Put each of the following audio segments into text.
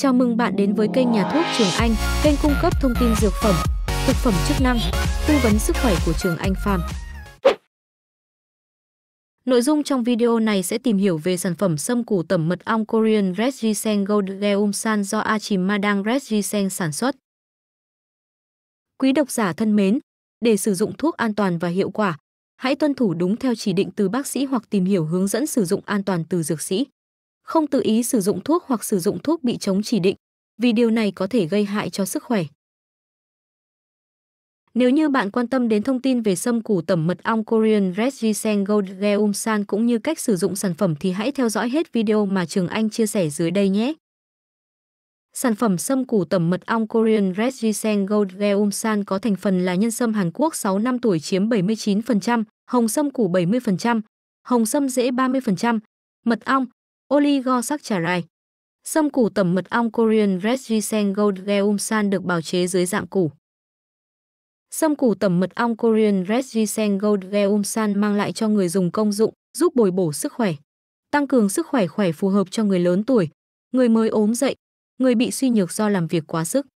Chào mừng bạn đến với kênh Nhà thuốc Trường Anh, kênh cung cấp thông tin dược phẩm, thực phẩm chức năng, tư vấn sức khỏe của Trường Anh Farm. Nội dung trong video này sẽ tìm hiểu về sản phẩm sâm củ tẩm mật ong Korean Red Ginseng Gold Geumsan do Achimadang Red Ginseng sản xuất. Quý độc giả thân mến, để sử dụng thuốc an toàn và hiệu quả, hãy tuân thủ đúng theo chỉ định từ bác sĩ hoặc tìm hiểu hướng dẫn sử dụng an toàn từ dược sĩ không tự ý sử dụng thuốc hoặc sử dụng thuốc bị chống chỉ định, vì điều này có thể gây hại cho sức khỏe. Nếu như bạn quan tâm đến thông tin về sâm củ tẩm mật ong Korean Red Ginseng Gold Geumsan cũng như cách sử dụng sản phẩm thì hãy theo dõi hết video mà Trường Anh chia sẻ dưới đây nhé. Sản phẩm sâm củ tẩm mật ong Korean Red Ginseng Gold Geumsan có thành phần là nhân sâm Hàn Quốc 6 năm tuổi chiếm 79%, hồng sâm củ 70%, hồng sâm rễ 30%, mật ong oligosaccharide. Sâm củ tẩm mật ong Korean Red Ginseng Gold Geumsan được bào chế dưới dạng củ. Sâm củ tẩm mật ong Korean Red Ginseng Gold Geumsan mang lại cho người dùng công dụng, giúp bồi bổ sức khỏe, tăng cường sức khỏe khỏe phù hợp cho người lớn tuổi, người mới ốm dậy, người bị suy nhược do làm việc quá sức,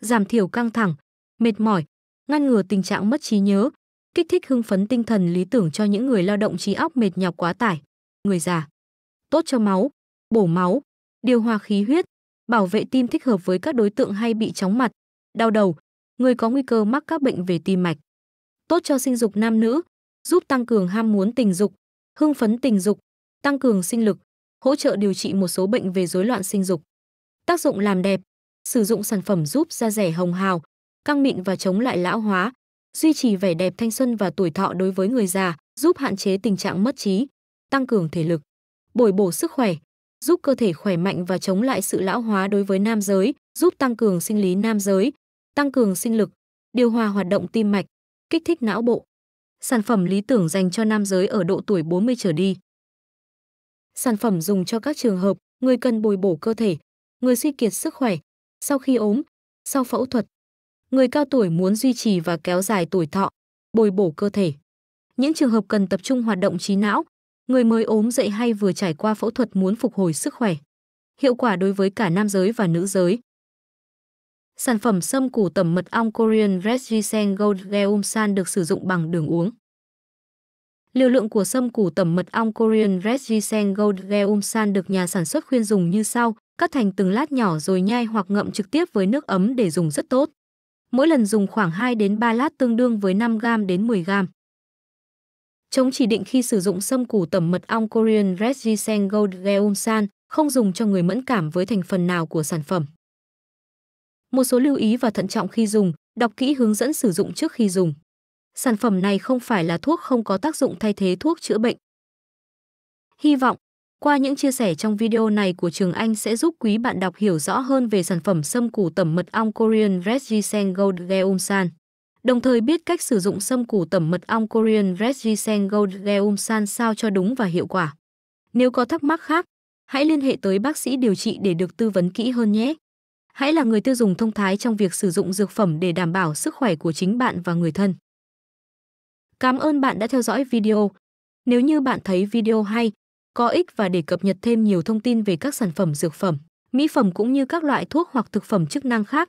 giảm thiểu căng thẳng, mệt mỏi, ngăn ngừa tình trạng mất trí nhớ, kích thích hưng phấn tinh thần lý tưởng cho những người lao động trí óc mệt nhọc quá tải, người già tốt cho máu, bổ máu, điều hòa khí huyết, bảo vệ tim thích hợp với các đối tượng hay bị chóng mặt, đau đầu, người có nguy cơ mắc các bệnh về tim mạch. Tốt cho sinh dục nam nữ, giúp tăng cường ham muốn tình dục, hưng phấn tình dục, tăng cường sinh lực, hỗ trợ điều trị một số bệnh về rối loạn sinh dục. Tác dụng làm đẹp, sử dụng sản phẩm giúp da rẻ hồng hào, căng mịn và chống lại lão hóa, duy trì vẻ đẹp thanh xuân và tuổi thọ đối với người già, giúp hạn chế tình trạng mất trí, tăng cường thể lực bồi bổ sức khỏe, giúp cơ thể khỏe mạnh và chống lại sự lão hóa đối với nam giới, giúp tăng cường sinh lý nam giới, tăng cường sinh lực, điều hòa hoạt động tim mạch, kích thích não bộ. Sản phẩm lý tưởng dành cho nam giới ở độ tuổi 40 trở đi. Sản phẩm dùng cho các trường hợp người cần bồi bổ cơ thể, người suy kiệt sức khỏe, sau khi ốm, sau phẫu thuật. Người cao tuổi muốn duy trì và kéo dài tuổi thọ, bồi bổ cơ thể. Những trường hợp cần tập trung hoạt động trí não, người mới ốm dậy hay vừa trải qua phẫu thuật muốn phục hồi sức khỏe. Hiệu quả đối với cả nam giới và nữ giới. Sản phẩm sâm củ tẩm mật ong Korean Red Ginseng Gold Geumsan được sử dụng bằng đường uống. Liều lượng của sâm củ tẩm mật ong Korean Red Ginseng Gold Geumsan được nhà sản xuất khuyên dùng như sau, cắt thành từng lát nhỏ rồi nhai hoặc ngậm trực tiếp với nước ấm để dùng rất tốt. Mỗi lần dùng khoảng 2 đến 3 lát tương đương với 5 g đến 10 g chống chỉ định khi sử dụng sâm củ tẩm mật ong Korean Red Ginseng Gold Geomsan, không dùng cho người mẫn cảm với thành phần nào của sản phẩm. Một số lưu ý và thận trọng khi dùng, đọc kỹ hướng dẫn sử dụng trước khi dùng. Sản phẩm này không phải là thuốc không có tác dụng thay thế thuốc chữa bệnh. Hy vọng, qua những chia sẻ trong video này của Trường Anh sẽ giúp quý bạn đọc hiểu rõ hơn về sản phẩm sâm củ tẩm mật ong Korean Red Ginseng Gold Geomsan đồng thời biết cách sử dụng sâm củ tẩm mật ong Korean Red Ginseng Gold Geumsan sao cho đúng và hiệu quả. Nếu có thắc mắc khác, hãy liên hệ tới bác sĩ điều trị để được tư vấn kỹ hơn nhé. Hãy là người tiêu dùng thông thái trong việc sử dụng dược phẩm để đảm bảo sức khỏe của chính bạn và người thân. Cảm ơn bạn đã theo dõi video. Nếu như bạn thấy video hay, có ích và để cập nhật thêm nhiều thông tin về các sản phẩm dược phẩm, mỹ phẩm cũng như các loại thuốc hoặc thực phẩm chức năng khác,